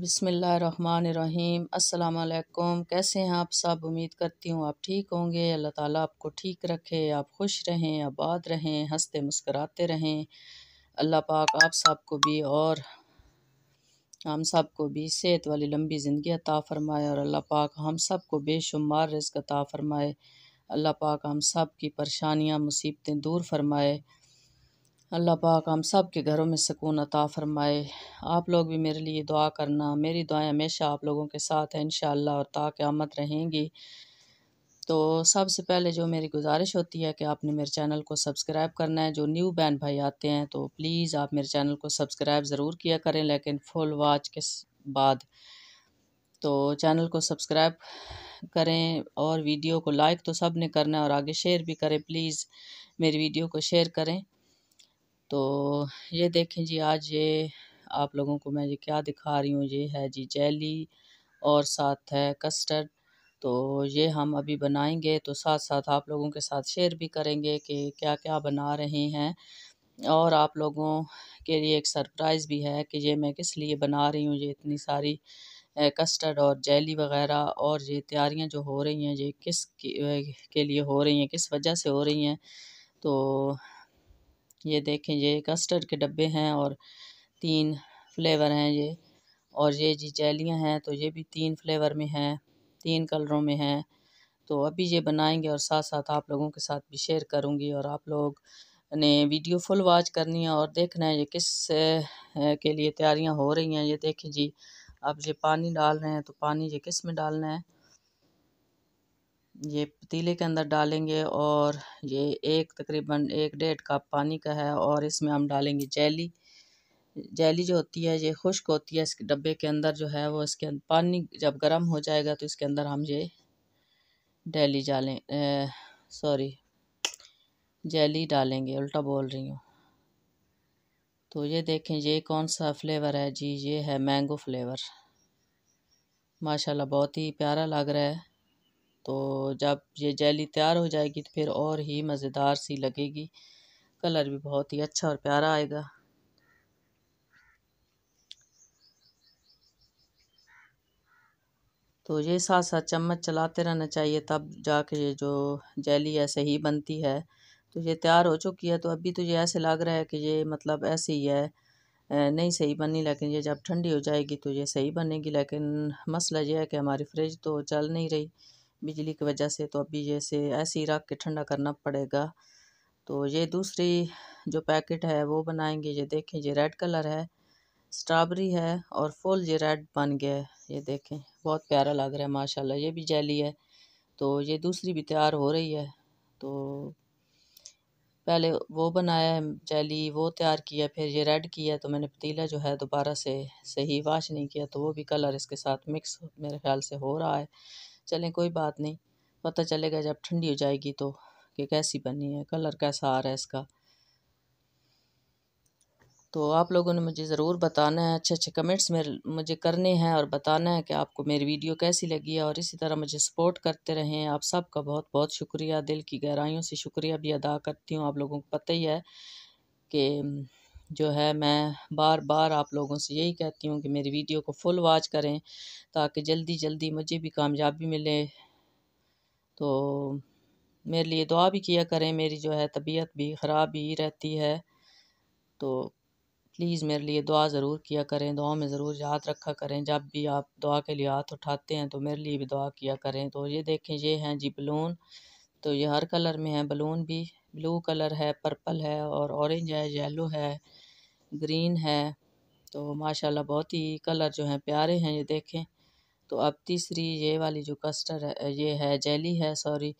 बिसमीम् अल्लाम कैसे हैं आप सब उम्मीद करती हूँ आप ठीक होंगे अल्लाह ताला आपको ठीक रखे आप खुश रहें आबाद रहें हंसते मुस्कराते रहें अल्लाह पाक आप सबको भी और हम सब को भी सेहत वाली लंबी ज़िंदगी अता फ़रमाए और अल्लाह पाक हम सब को बेशुमार रिज़्क अता फ़रमाए अल्लाह पाक हम सब की परेशानियाँ मुसीबतें दूर फरमाए अल्लाह पाक हम सब के घरों में सुकून अता फ़रमाए आप लोग भी मेरे लिए दुआ करना मेरी दुआएं हमेशा आप लोगों के साथ हैं इन और ताक़्यामत रहेंगी तो सबसे पहले जो मेरी गुजारिश होती है कि आपने मेरे चैनल को सब्सक्राइब करना है जो न्यू बैन भाई आते हैं तो प्लीज़ आप मेरे चैनल को सब्सक्राइब ज़रूर किया करें लेकिन फुल वाच के बाद तो चैनल को सब्सक्राइब करें और वीडियो को लाइक तो सब ने करना है और आगे शेयर भी करें प्लीज़ मेरी वीडियो को शेयर करें तो ये देखें जी आज ये आप लोगों को मैं ये क्या दिखा रही हूँ ये है जी जेली और साथ है कस्टर्ड तो ये हम अभी बनाएंगे तो साथ साथ आप लोगों के साथ शेयर भी करेंगे कि क्या क्या बना रहे हैं और आप लोगों के लिए एक सरप्राइज़ भी है कि ये मैं किस लिए बना रही हूँ ये इतनी सारी कस्टर्ड और जेली वगैरह और ये तैयारियाँ जो हो रही हैं ये किस के लिए हो रही हैं किस वजह से हो रही हैं तो ये देखें ये कस्टर्ड के डब्बे हैं और तीन फ्लेवर हैं ये और ये जी जैलियाँ हैं तो ये भी तीन फ्लेवर में हैं तीन कलरों में हैं तो अभी ये बनाएंगे और साथ साथ आप लोगों के साथ भी शेयर करूँगी और आप लोग ने वीडियो फुल वॉच करनी है और देखना है ये किस के लिए तैयारियां हो रही हैं ये देखें जी आप ये पानी डाल रहे हैं तो पानी ये किस में डालना है ये पतीले के अंदर डालेंगे और ये एक तकरीबन एक डेढ़ कप पानी का है और इसमें हम डालेंगे जैली जैली जो होती है ये खुश्क होती है इस डब्बे के अंदर जो है वो इसके पानी जब गर्म हो जाएगा तो इसके अंदर हम ये डेली डालें सॉरी जैली डालेंगे उल्टा बोल रही हूँ तो ये देखें ये कौन सा फ्लेवर है जी ये है मैंगो फ्लेवर माशाल्लाह बहुत ही प्यारा लग रहा है तो जब ये जेली तैयार हो जाएगी तो फिर और ही मज़ेदार सी लगेगी कलर भी बहुत ही अच्छा और प्यारा आएगा तो ये साथ साथ चम्मच चलाते रहना चाहिए तब जाके ये जो जेली ऐसे ही बनती है तो ये तैयार हो चुकी है तो अभी तो ये ऐसे लग रहा है कि ये मतलब ऐसे ही है नहीं सही बनी लेकिन ये जब ठंडी हो जाएगी तो ये सही बनेगी लेकिन मसला ये है कि हमारी फ्रिज तो चल नहीं रही बिजली की वजह से तो अभी जैसे ऐसे ही रख के ठंडा करना पड़ेगा तो ये दूसरी जो पैकेट है वो बनाएंगे ये देखें ये रेड कलर है स्ट्रॉबेरी है और फुल ये रेड बन गया है ये देखें बहुत प्यारा लग रहा है माशाल्लाह ये भी जैली है तो ये दूसरी भी तैयार हो रही है तो पहले वो बनाया जैली वो तैयार किया फिर ये रेड किया तो मैंने पतीला जो है दोबारा से सही वाश नहीं किया तो वो भी कलर इसके साथ मिक्स मेरे ख्याल से हो रहा है चलें कोई बात नहीं पता चलेगा जब ठंडी हो जाएगी तो कि कैसी बनी है कलर कैसा आ रहा है इसका तो आप लोगों ने मुझे ज़रूर बताना है अच्छे अच्छे कमेंट्स मेरे मुझे करने हैं और बताना है कि आपको मेरी वीडियो कैसी लगी है और इसी तरह मुझे सपोर्ट करते रहें आप सबका बहुत बहुत शुक्रिया दिल की गहराइयों से शुक्रिया भी अदा करती हूँ आप लोगों को पता ही है कि जो है मैं बार बार आप लोगों से यही कहती हूँ कि मेरी वीडियो को फुल वॉच करें ताकि जल्दी जल्दी मुझे भी कामयाबी मिले तो मेरे लिए दुआ भी किया करें मेरी जो है तबीयत भी ख़राब ही रहती है तो प्लीज़ मेरे लिए दुआ ज़रूर किया करें दुआ में ज़रूर याद रखा करें जब भी आप दुआ के लिए हाथ उठाते हैं तो मेरे लिए भी दुआ किया करें तो ये देखें ये हैं जी बलून तो ये हर कलर में है बलून भी ब्लू कलर है पर्पल है और ऑरेंज है येलो है ग्रीन है तो माशाल्लाह बहुत ही कलर जो हैं प्यारे हैं ये देखें तो अब तीसरी ये वाली जो कस्टर है ये है जेली है सॉरी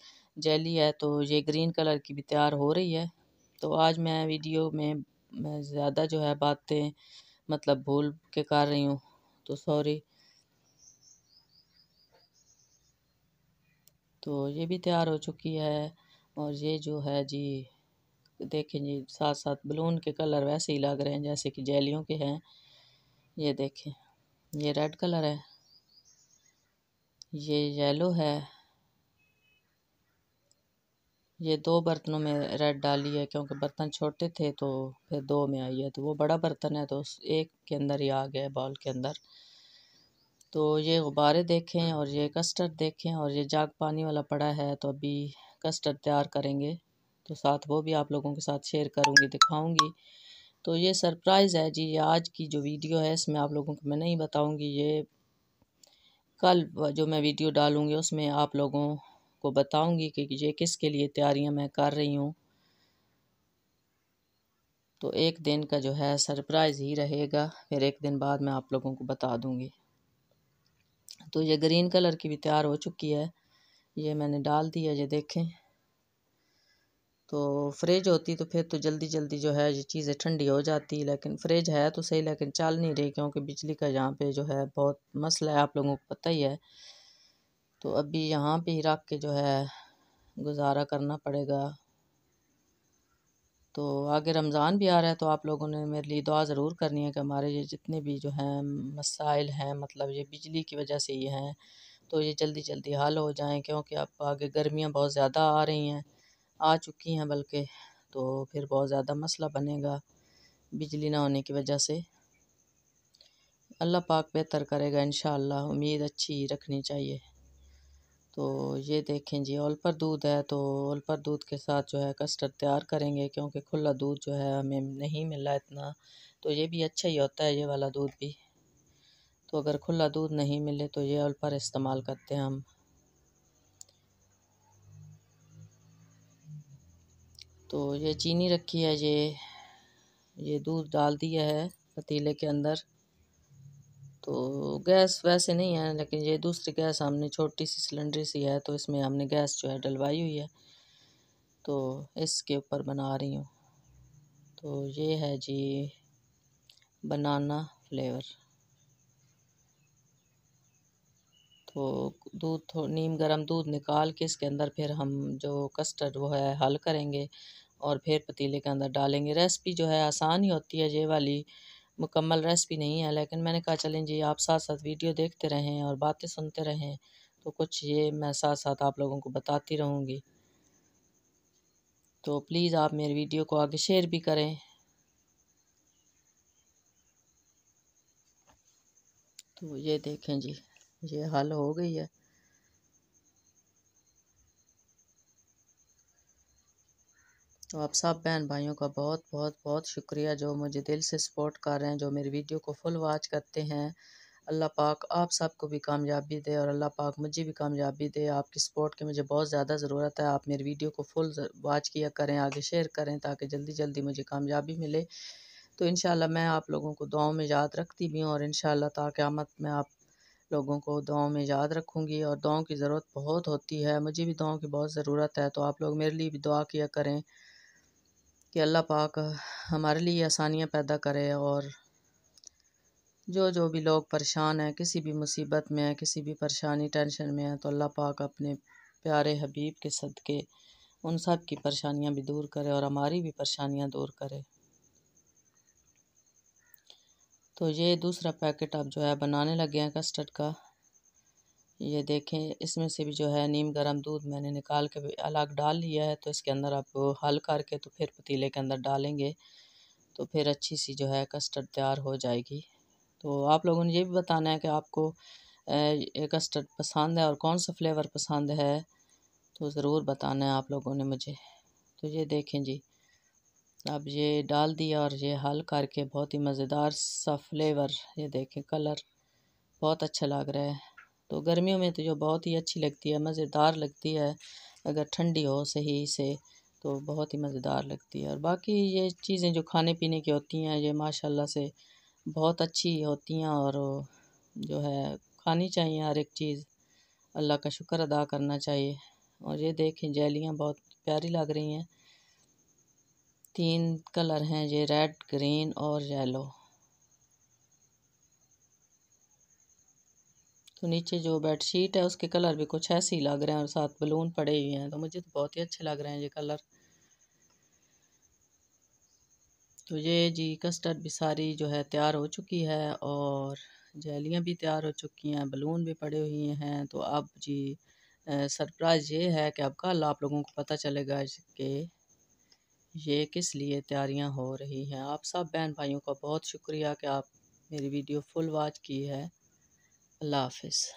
जेली है तो ये ग्रीन कलर की भी तैयार हो रही है तो आज मैं वीडियो में ज़्यादा जो है बातें मतलब भूल के कर रही हूँ तो सॉरी तो ये भी तैयार हो चुकी है और ये जो है जी देखें जी साथ साथ बलून के कलर वैसे ही लग रहे हैं जैसे कि जेलियों के हैं ये देखें ये रेड कलर है ये येलो है ये दो बर्तनों में रेड डाली है क्योंकि बर्तन छोटे थे तो फिर दो में आई है तो वो बड़ा बर्तन है तो उस एक के अंदर ही आ गया है बॉल के अंदर तो ये गुब्बारे देखें और ये कस्टर्ड देखें और ये जाग पानी वाला पड़ा है तो अभी कस्टर्ड तैयार करेंगे दोस्तों साथ वो भी आप लोगों के साथ शेयर करूँगी दिखाऊँगी तो ये सरप्राइज़ है जी आज की जो वीडियो है इसमें आप लोगों को मैं नहीं बताऊँगी ये कल जो मैं वीडियो डालूँगी उसमें आप लोगों को बताऊँगी कि ये किसके लिए तैयारियाँ मैं कर रही हूँ तो एक दिन का जो है सरप्राइज़ ही रहेगा फिर एक दिन बाद मैं आप लोगों को बता दूँगी तो ये ग्रीन कलर की भी तैयार हो चुकी है ये मैंने डाल दिया ये देखें तो फ्रिज होती तो फिर तो जल्दी जल्दी जो है ये चीज़ें ठंडी हो जाती लेकिन फ्रिज है तो सही लेकिन चल नहीं रही क्योंकि बिजली का यहाँ पे जो है बहुत मसला है आप लोगों को पता ही है तो अभी यहाँ पे ही रख के जो है गुजारा करना पड़ेगा तो आगे रमज़ान भी आ रहा है तो आप लोगों ने मेरे लिए दुआ ज़रूर करनी है कि हमारे ये जितने भी जो हैं मसाइल हैं मतलब ये बिजली की वजह से ही हैं तो ये जल्दी जल्दी हल हो जाएं क्योंकि अब आगे गर्मियाँ बहुत ज़्यादा आ रही हैं आ चुकी हैं बल्कि तो फिर बहुत ज़्यादा मसला बनेगा बिजली ना होने की वजह से अल्लाह पाक बेहतर करेगा इन उम्मीद अच्छी रखनी चाहिए तो ये देखें जी ऑल पर दूध है तो ऑल पर दूध के साथ जो है कस्टर्ड तैयार करेंगे क्योंकि खुला दूध जो है हमें नहीं मिला इतना तो ये भी अच्छा ही होता है ये वाला दूध भी तो अगर खुला दूध नहीं मिले तो ये ऑल पर इस्तेमाल करते हैं हम तो ये चीनी रखी है ये ये दूध डाल दिया है पतीले के अंदर तो गैस वैसे नहीं है लेकिन ये दूसरी गैस हमने छोटी सी सिलेंडर सी है तो इसमें हमने गैस जो है डलवाई हुई है तो इसके ऊपर बना रही हूँ तो ये है जी बनाना फ्लेवर तो दूध नीम गरम दूध निकाल के इसके अंदर फिर हम जो कस्टर्ड वो है हल करेंगे और फिर पतीले के अंदर डालेंगे रेसिपी जो है आसान ही होती है ये वाली मुकम्मल रेसिपी नहीं है लेकिन मैंने कहा चलें जी आप साथ साथ वीडियो देखते रहें और बातें सुनते रहें तो कुछ ये मैं साथ साथ आप लोगों को बताती रहूँगी तो प्लीज़ आप मेरी वीडियो को आगे शेयर भी करें तो ये देखें जी ये हल हो गई है तो आप सब बहन भाइयों का बहुत बहुत बहुत शुक्रिया जो मुझे दिल से सपोर्ट कर रहे हैं जो मेरी वीडियो को फुल वॉच करते हैं अल्लाह पाक आप सबको भी कामयाबी दे और अल्लाह पाक मुझे भी कामयाबी दे आपकी सपोर्ट की मुझे बहुत ज़्यादा ज़रूरत है आप मेरी वीडियो को फुल वॉच किया करें आगे शेयर करें ताकि जल्दी जल्दी मुझे कामयाबी मिले तो इन मैं आप लोगों को दुआओं में याद रखती भी हूँ और इन शामत में आप लोगों को दुआओं में याद रखूँगी और दुआओं की ज़रूरत बहुत होती है मुझे भी दुआओं की बहुत ज़रूरत है तो आप लोग मेरे लिए भी दुआ किया करें कि अल्लाह पाक हमारे लिए आसानियाँ पैदा करे और जो जो भी लोग परेशान हैं किसी भी मुसीबत में हैं किसी भी परेशानी टेंशन में हैं तो अल्लाह पाक अपने प्यारे हबीब के सदक़े उन सब की परेशानियाँ भी दूर करे और हमारी भी परेशानियाँ दूर करे तो ये दूसरा पैकेट आप जो है बनाने लगे हैं कस्टर्ड का ये देखें इसमें से भी जो है नीम गर्म दूध मैंने निकाल के अलग डाल लिया है तो इसके अंदर आप हल करके तो फिर पतीले के अंदर डालेंगे तो फिर अच्छी सी जो है कस्टर्ड तैयार हो जाएगी तो आप लोगों ने ये भी बताना है कि आपको कस्टर्ड पसंद है और कौन सा फ्लेवर पसंद है तो ज़रूर बताना है आप लोगों ने मुझे तो ये देखें जी अब ये डाल दिया और ये हल करके बहुत ही मज़ेदार सा फ्लेवर ये देखें कलर बहुत अच्छा लग रहा है तो गर्मियों में तो जो बहुत ही अच्छी लगती है मज़ेदार लगती है अगर ठंडी हो सही से तो बहुत ही मज़ेदार लगती है और बाकी ये चीज़ें जो खाने पीने की होती हैं ये माशाल्लाह से बहुत अच्छी होती हैं और जो है खानी चाहिए हर एक चीज़ अल्लाह का शुक्र अदा करना चाहिए और ये देखें जेलियाँ बहुत प्यारी लग रही हैं तीन कलर हैं ये रेड ग्रीन और येलो तो नीचे जो बेडशीट है उसके कलर भी कुछ ऐसे ही लग रहे हैं और साथ बलून पड़े हुए हैं तो मुझे तो बहुत ही अच्छे लग रहे हैं ये कलर तो ये जी कस्टर्ड भी सारी जो है तैयार हो चुकी है और जैलियाँ भी तैयार हो चुकी हैं बलून भी पड़े हुए हैं तो अब जी सरप्राइज़ ये है कि अब कल आप लोगों को पता चलेगा कि ये किस लिए तैयारियाँ हो रही हैं आप सब बहन भाइयों का बहुत शुक्रिया कि आप मेरी वीडियो फुल वॉच की है Love is.